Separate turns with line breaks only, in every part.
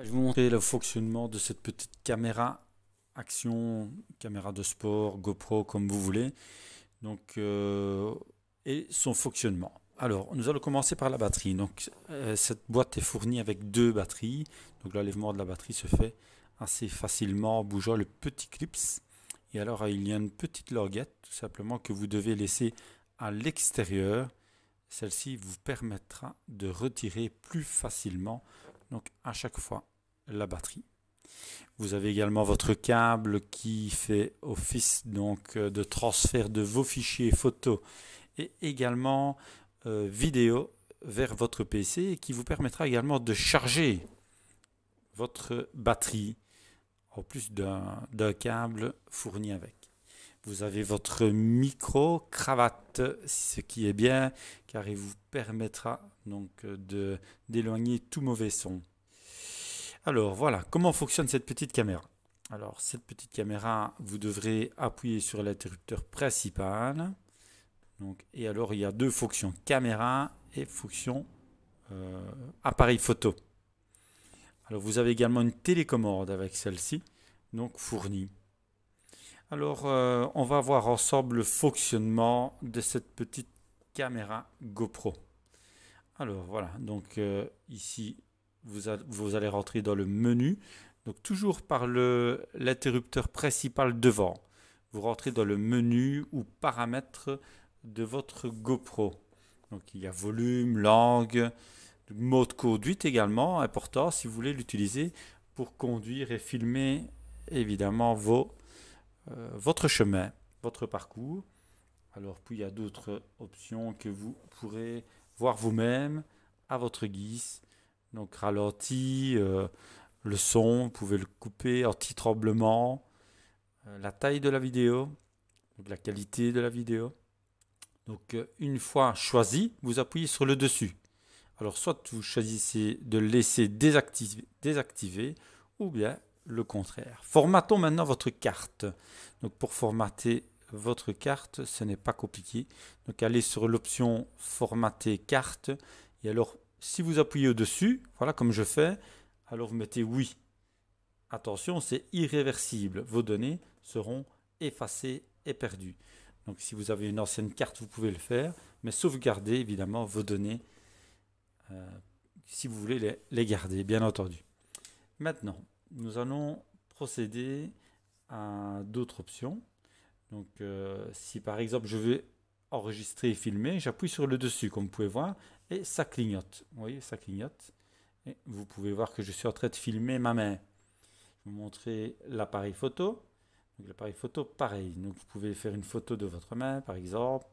Ah, je vais vous montrer le fonctionnement de cette petite caméra action, caméra de sport, GoPro, comme vous voulez. Donc, euh, et son fonctionnement. Alors, nous allons commencer par la batterie. Donc, euh, cette boîte est fournie avec deux batteries. Donc, l'enlèvement de la batterie se fait assez facilement en bougeant le petit clips. Et alors, il y a une petite lorguette, tout simplement, que vous devez laisser à l'extérieur. Celle-ci vous permettra de retirer plus facilement, donc à chaque fois la batterie. Vous avez également votre câble qui fait office donc euh, de transfert de vos fichiers photos et également euh, vidéo vers votre PC et qui vous permettra également de charger votre batterie en plus d'un câble fourni avec. Vous avez votre micro cravate, ce qui est bien car il vous permettra donc euh, d'éloigner tout mauvais son. Alors voilà, comment fonctionne cette petite caméra Alors cette petite caméra, vous devrez appuyer sur l'interrupteur principal. Donc, et alors il y a deux fonctions, caméra et fonction euh, appareil photo. Alors vous avez également une télécommande avec celle-ci, donc fournie. Alors euh, on va voir ensemble le fonctionnement de cette petite caméra GoPro. Alors voilà, donc euh, ici vous, allez rentrer dans le menu. Donc toujours par l'interrupteur principal devant. Vous rentrez dans le menu ou paramètres de votre GoPro. Donc il y a volume, langue, mode conduite également, important si vous voulez l'utiliser pour conduire et filmer évidemment vos, euh, votre chemin, votre parcours. Alors puis il y a d'autres options que vous pourrez voir vous-même à votre guise donc ralenti, euh, le son, vous pouvez le couper, anti-tremblement, euh, la taille de la vidéo, la qualité de la vidéo. Donc euh, une fois choisi, vous appuyez sur le dessus. Alors soit vous choisissez de laisser désactiver, désactiver ou bien le contraire. Formatons maintenant votre carte. Donc pour formater votre carte, ce n'est pas compliqué. Donc allez sur l'option formater carte et alors si vous appuyez au-dessus, voilà comme je fais, alors vous mettez oui. Attention, c'est irréversible. Vos données seront effacées et perdues. Donc si vous avez une ancienne carte, vous pouvez le faire, mais sauvegardez évidemment vos données euh, si vous voulez les, garder, bien entendu. Maintenant, nous allons procéder à d'autres options. Donc euh, si par exemple je veux enregistrer et filmer, j'appuie sur le dessus, comme vous pouvez voir, et ça clignote. Vous voyez, ça clignote. vous pouvez voir que je suis en train de filmer ma main. Je vous montrer l'appareil photo. L'appareil photo, pareil. Donc vous pouvez faire une photo de votre main, par exemple,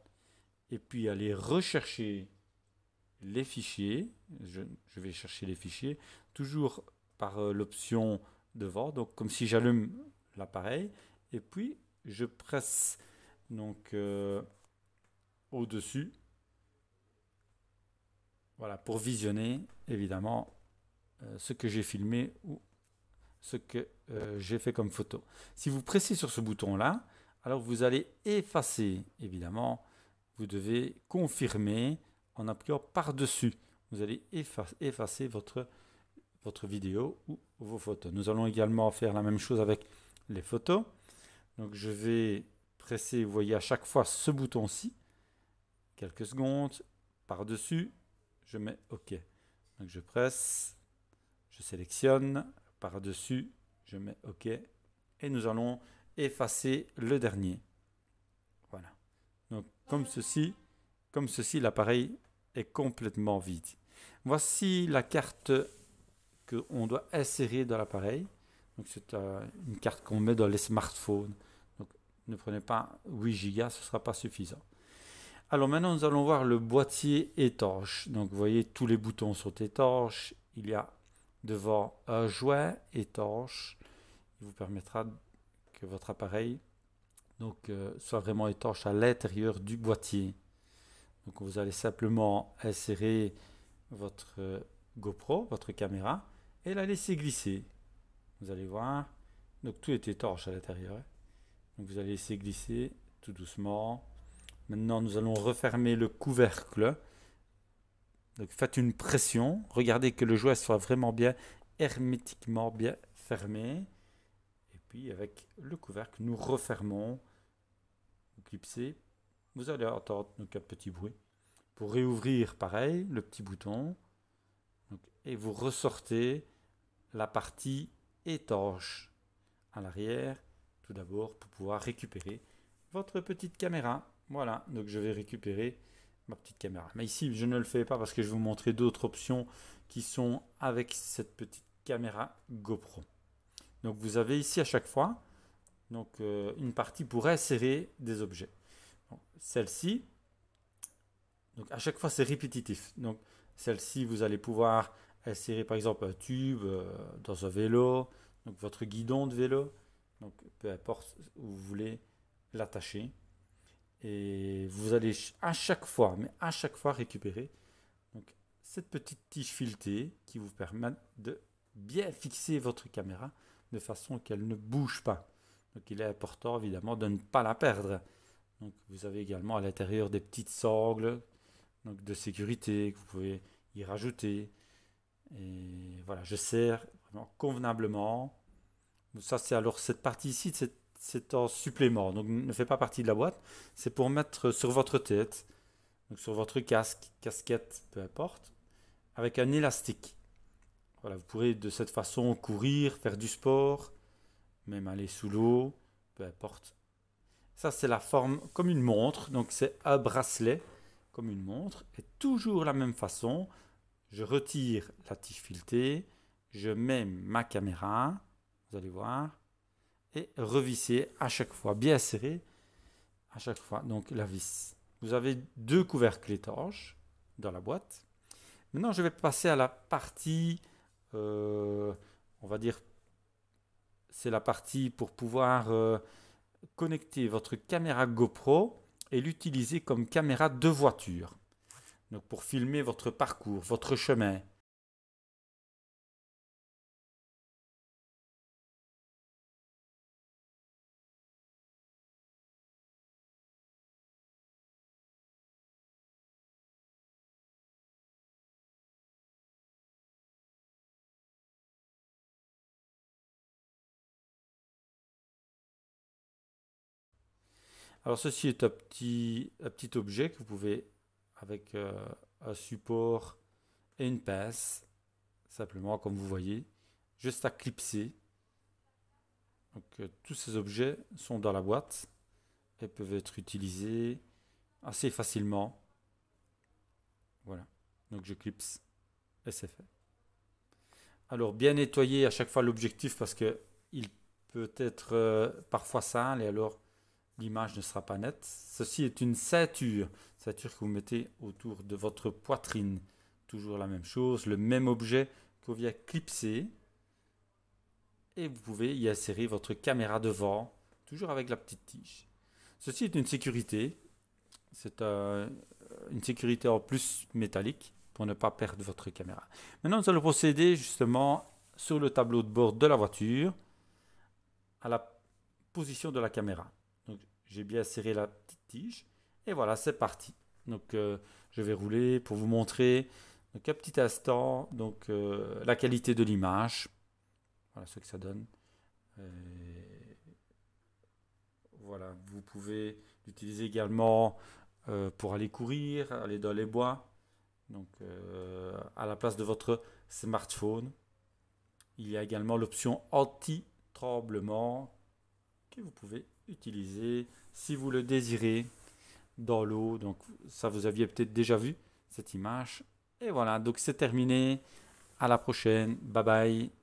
et puis aller rechercher les fichiers. Je, vais chercher les fichiers, toujours par euh, l'option devant. Donc comme si j'allume l'appareil, et puis je presse donc euh, au-dessus voilà, pour visionner évidemment euh, ce que j'ai filmé ou ce que euh, j'ai fait comme photo. Si vous pressez sur ce bouton-là, alors vous allez effacer, évidemment, vous devez confirmer en appuyant par-dessus. Vous allez effacer, votre, votre vidéo ou vos photos. Nous allons également faire la même chose avec les photos. Donc je vais presser, vous voyez, à chaque fois ce bouton-ci, quelques secondes, par-dessus, je mets OK. je presse, je sélectionne, par-dessus, je mets OK, et nous allons effacer le dernier. Voilà. Donc comme ceci, comme ceci, l'appareil est complètement vide. Voici la carte qu'on doit insérer dans l'appareil. Donc c'est euh, une carte qu'on met dans les smartphones. Donc ne prenez pas 8 Go, ce ne sera pas suffisant. Alors maintenant, nous allons voir le boîtier étanche. Donc vous voyez, tous les boutons sont étanches. Il y a devant un joint étanche. Il vous permettra que votre appareil donc, euh, soit vraiment étanche à l'intérieur du boîtier. Donc vous allez simplement insérer votre euh, GoPro, votre caméra, et la laisser glisser. Vous allez voir, donc tout est étanche à l'intérieur. Donc vous allez laisser glisser tout doucement Maintenant, nous allons refermer le couvercle. Donc, faites une pression. Regardez que le jouet soit vraiment bien hermétiquement bien fermé. Et puis, avec le couvercle, nous refermons. Vous clipsez. Vous allez entendre un petit bruit. Pour réouvrir, pareil, le petit bouton. et vous ressortez la partie étanche à l'arrière, tout d'abord pour pouvoir récupérer votre petite caméra. Voilà, donc je vais récupérer ma petite caméra. Mais ici, je ne le fais pas parce que je vais vous montrer d'autres options qui sont avec cette petite caméra GoPro. Donc vous avez ici à chaque fois donc, euh, une partie pour insérer des objets. Celle-ci, donc à chaque fois c'est répétitif. Donc celle-ci, vous allez pouvoir insérer par exemple un tube euh, dans un vélo, donc votre guidon de vélo, donc peu importe où vous voulez l'attacher. Et vous allez à chaque fois, mais à chaque fois récupérer donc, cette petite tige filetée qui vous permet de bien fixer votre caméra de façon qu'elle ne bouge pas. Donc il est important évidemment de ne pas la perdre. Donc vous avez également à l'intérieur des petites sangles donc de sécurité que vous pouvez y rajouter. Et voilà, je serre vraiment convenablement. Ça c'est alors cette partie ici de cette c'est en supplément, donc ne fait pas partie de la boîte. C'est pour mettre sur votre tête, donc sur votre casque, casquette, peu importe, avec un élastique. Voilà, vous pourrez de cette façon courir, faire du sport, même aller sous l'eau, peu importe. Ça, c'est la forme comme une montre, donc c'est un bracelet comme une montre. Et toujours la même façon, je retire la tige filetée, je mets ma caméra, vous allez voir, et revisser à chaque fois, bien serré à chaque fois, donc la vis. Vous avez deux couvercles étanches dans la boîte. Maintenant, je vais passer à la partie, euh, on va dire, c'est la partie pour pouvoir euh, connecter votre caméra GoPro et l'utiliser comme caméra de voiture. Donc pour filmer votre parcours, votre chemin, Alors ceci est un petit, objet que vous pouvez, avec euh, un support et une pince, simplement comme vous voyez, juste à clipser. Donc euh, tous ces objets sont dans la boîte et peuvent être utilisés assez facilement. Voilà, donc je clipse et c'est fait. Alors bien nettoyer à chaque fois l'objectif parce que il peut être euh, parfois sale et alors l'image ne sera pas nette. Ceci est une ceinture, ceinture que vous mettez autour de votre poitrine. Toujours la même chose, le même objet qu'on vient clipser. Et vous pouvez y insérer votre caméra devant, toujours avec la petite tige. Ceci est une sécurité. C'est euh, une sécurité en plus métallique pour ne pas perdre votre caméra. Maintenant, nous allons procéder justement sur le tableau de bord de la voiture à la position de la caméra. J'ai bien serré la petite tige. Et voilà, c'est parti. Donc, euh, je vais rouler pour vous montrer, un petit instant, donc, euh, la qualité de l'image. Voilà ce que ça donne. Euh, voilà, vous pouvez l'utiliser également pour aller courir, aller dans les bois. Donc, à la place de votre smartphone, il y a également l'option anti-tremblement que vous pouvez utiliser, si vous le désirez, dans l'eau. Donc ça, vous aviez peut-être déjà vu cette image. Et voilà, donc c'est terminé. À la prochaine. Bye bye.